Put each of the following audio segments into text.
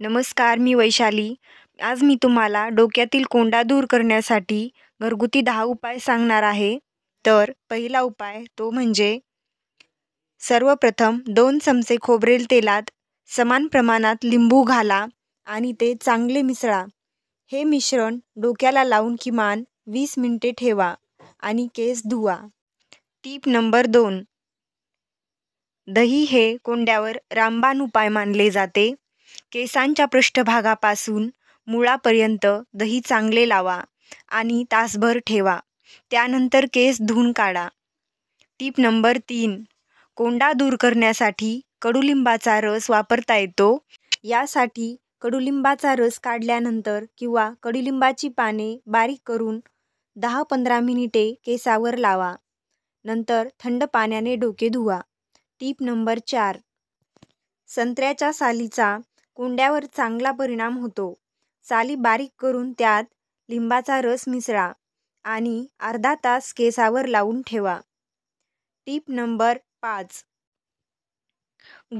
नमस्कार मी वैशाली आज मी तुम्हाला डोक्यातील कोंडा दूर करण्यासाठी घरगुती दहा उपाय सांगणार आहे तर पहिला उपाय तो म्हणजे सर्वप्रथम दोन चमचे खोबरेल तेलात समान प्रमाणात लिंबू घाला आणि ते चांगले मिसळा हे मिश्रण डोक्याला लावून किमान वीस मिनिटे ठेवा आणि केस धुवा टीप नंबर दोन दही हे कोंड्यावर रामबाण उपाय मानले जाते केसांच्या पृष्ठभागापासून मुळापर्यंत दही चांगले लावा आणि तासभर ठेवा त्यानंतर केस धुवून काढा टीप नंबर तीन कोंडा दूर करण्यासाठी कडुलिंबाचा रस वापरता येतो यासाठी कडुलिंबाचा रस काढल्यानंतर किंवा कडुलिंबाची पाने बारीक करून दहा पंधरा मिनिटे केसावर लावा नंतर थंड पाण्याने डोके धुवा टीप नंबर चार संत्र्याच्या सालीचा कुंड्यावर चांगला परिणाम होतो साली बारीक करून त्यात लिंबाचा रस मिसळा आणि अर्धा तास केसावर लावून ठेवा टीप नंबर पाच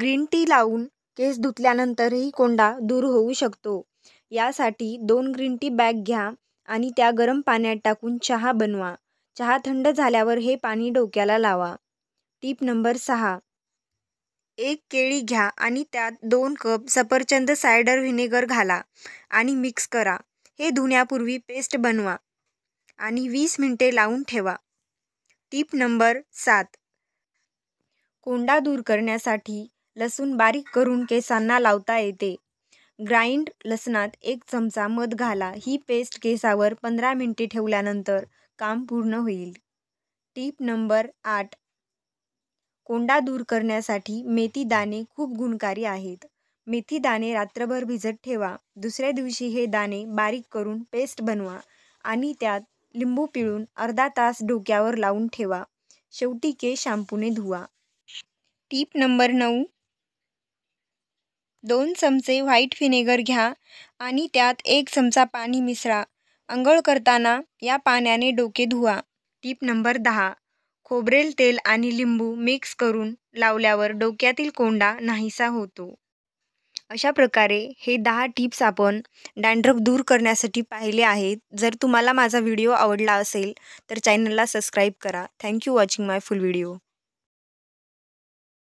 ग्रीन टी लावून केस धुतल्यानंतरही कोंडा दूर होऊ शकतो यासाठी दोन ग्रीन टी बॅग घ्या आणि त्या गरम पाण्यात टाकून चहा बनवा चहा थंड झाल्यावर हे पाणी डोक्याला लावा टीप नंबर सहा एक केळी घ्या आणि त्यात दोन कप सफरचंद सायडर व्हिनेगर घाला आणि मिक्स करा हे धुण्यापूर्वी पेस्ट बनवा आणि वीस मिनटे लावून ठेवा टीप नंबर सात कोंडा दूर करण्यासाठी लसूण बारीक करून केसांना लावता येते ग्राइंड लसणात एक चमचा मध घाला ही पेस्ट केसावर पंधरा मिनटे ठेवल्यानंतर काम पूर्ण होईल टीप नंबर आठ कोंडा दूर करण्यासाठी मेथी दाणे खूप गुणकारी आहेत मेथी दाणे रात्रभर भिजत ठेवा दुसऱ्या दिवशी हे दाणे बारीक करून पेस्ट बनवा आणि त्यात लिंबू पिळून अर्धा तास डोक्यावर लावून ठेवा शेवटी के शॅम्पूने धुवा टीप नंबर नऊ दोन चमचे व्हाईट व्हिनेगर घ्या आणि त्यात एक चमचा पाणी मिसळा अंघोळ करताना या पाण्याने डोके धुवा टीप नंबर दहा खोबरेल तेल आणि लिंबू मिक्स करून लावल्यावर डोक्यातील कोंडा नाहीसा होतो अशा प्रकारे हे दहा टिप्स आपण डँड्रफ दूर करण्यासाठी पाहिले आहेत जर तुम्हाला माझा व्हिडिओ आवडला असेल तर चॅनलला सबस्क्राईब करा thank you watching my full video